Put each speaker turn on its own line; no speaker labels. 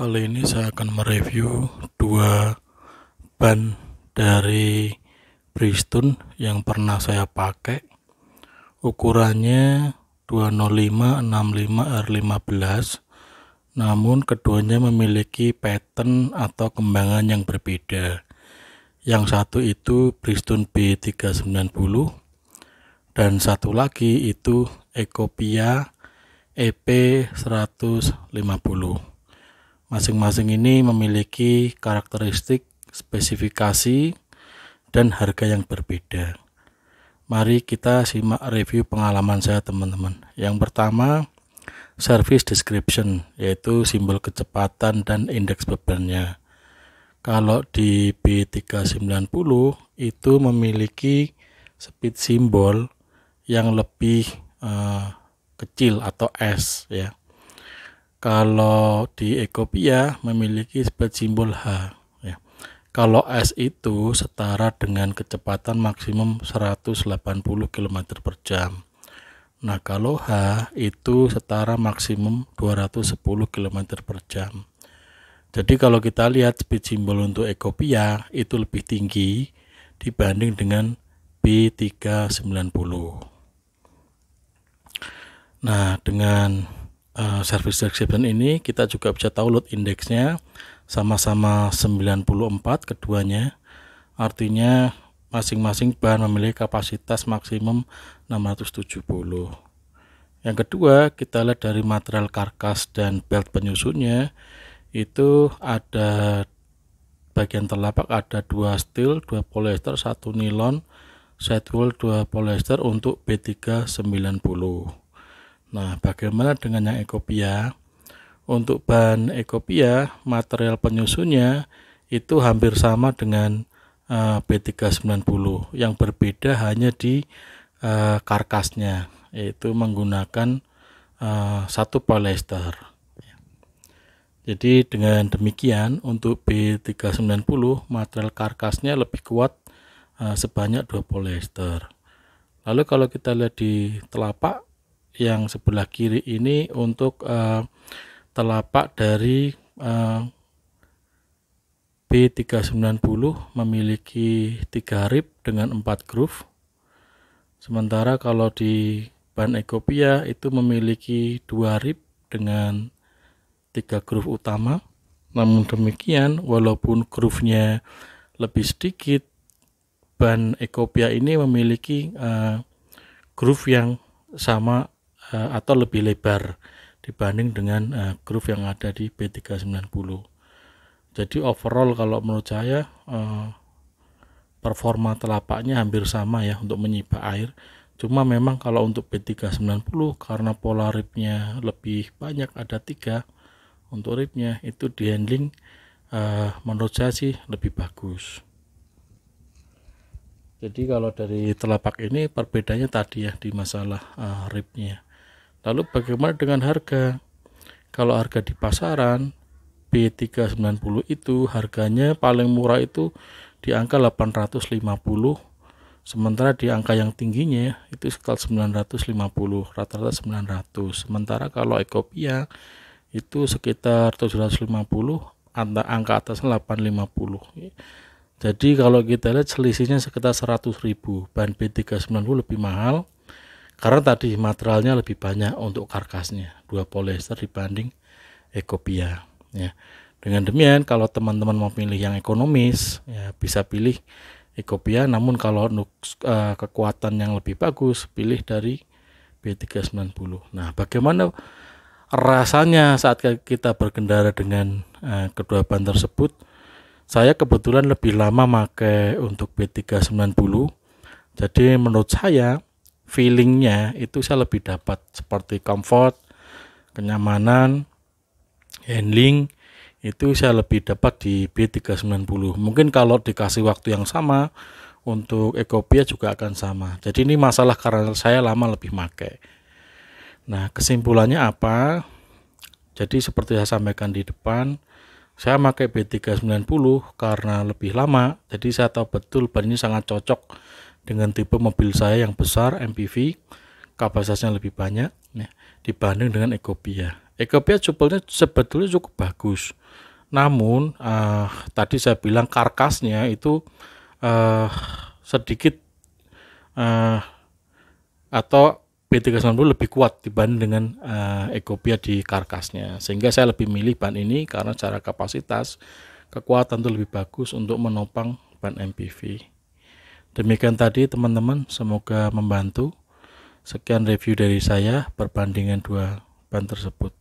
Kali ini saya akan mereview dua ban dari Bridgestone yang pernah saya pakai. Ukurannya 205-65 R15. Namun keduanya memiliki pattern atau kembangan yang berbeda. Yang satu itu Bridgestone B390 dan satu lagi itu Ecopia EP 150. Masing-masing ini memiliki karakteristik, spesifikasi, dan harga yang berbeda. Mari kita simak review pengalaman saya teman-teman. Yang pertama, service description yaitu simbol kecepatan dan indeks bebannya. Kalau di B390 itu memiliki speed simbol yang lebih uh, kecil atau S ya. Kalau di Ekopia memiliki speed simbol H. Ya. Kalau S itu setara dengan kecepatan maksimum 180 km per jam. Nah kalau H itu setara maksimum 210 km per jam. Jadi kalau kita lihat speed simbol untuk Ekopia itu lebih tinggi dibanding dengan B390. Nah dengan Eh, service description ini kita juga bisa tahu load indexnya sama-sama 94 keduanya artinya masing-masing bahan memiliki kapasitas maksimum 670 yang kedua kita lihat dari material karkas dan belt penyusunnya itu ada bagian telapak ada dua steel, dua polyester, satu nilon, sidewall dua polyester untuk B390. Nah, bagaimana dengan yang Ecopia Untuk bahan Ecopia material penyusunnya itu hampir sama dengan eh, uh, B390. Yang berbeda hanya di uh, karkasnya, yaitu menggunakan uh, satu polyester. Jadi dengan demikian untuk B390 material karkasnya lebih kuat sebanyak dua polyester. Lalu kalau kita lihat di telapak yang sebelah kiri ini untuk uh, telapak dari eh, uh, B390 memiliki tiga rib dengan empat groove sementara kalau di ban Ecopia itu memiliki dua rib dengan tiga groove utama namun demikian walaupun groove-nya lebih sedikit ban Ecopia ini memiliki uh, groove yang sama Eh, atau lebih lebar dibanding dengan uh, groove yang ada di P390 jadi overall kalau menurut saya uh, performa telapaknya hampir sama ya untuk menyibak air cuma memang kalau untuk P390 karena pola ribnya lebih banyak ada tiga untuk ribnya itu di handling uh, menurut saya sih lebih bagus jadi kalau dari telapak ini perbedaannya tadi ya di masalah uh, ribnya Lalu bagaimana dengan harga? Kalau harga di pasaran B390 itu harganya paling murah itu di angka 850 sementara di angka yang tingginya itu sekitar 950 rata-rata 900 sementara kalau ekopia itu sekitar 750 angka atasnya 850 jadi kalau kita lihat selisihnya sekitar 100.000 ban B390 lebih mahal karena tadi materialnya lebih banyak untuk karkasnya dua polyester dibanding ekopia ya dengan demikian kalau teman-teman mau pilih yang ekonomis ya bisa pilih ekopia namun kalau untuk uh, e, kekuatan yang lebih bagus pilih dari B390 nah bagaimana rasanya saat kita berkendara dengan uh, kedua ban tersebut saya kebetulan lebih lama pakai untuk B390 jadi menurut saya feelingnya itu saya lebih dapat seperti comfort, kenyamanan, handling itu saya lebih dapat di B390. Mungkin kalau dikasih waktu yang sama untuk Ecopia juga akan sama. Jadi ini masalah karena saya lama lebih make. Nah, kesimpulannya apa? Jadi seperti saya sampaikan di depan, saya pakai B390 karena lebih lama, jadi saya tahu betul ban ini sangat cocok dengan tipe mobil saya yang besar MPV kapasitasnya lebih banyak ya, dibanding dengan Ecopia. Ecopia jubelnya sebetulnya cukup bagus. Namun uh, tadi saya bilang karkasnya itu uh, sedikit uh, atau B390 lebih kuat dibanding dengan uh, Ecopia di karkasnya. Sehingga saya lebih milih ban ini karena secara kapasitas kekuatan itu lebih bagus untuk menopang ban MPV. Demikian tadi teman-teman, semoga membantu. Sekian review dari saya perbandingan dua ban tersebut.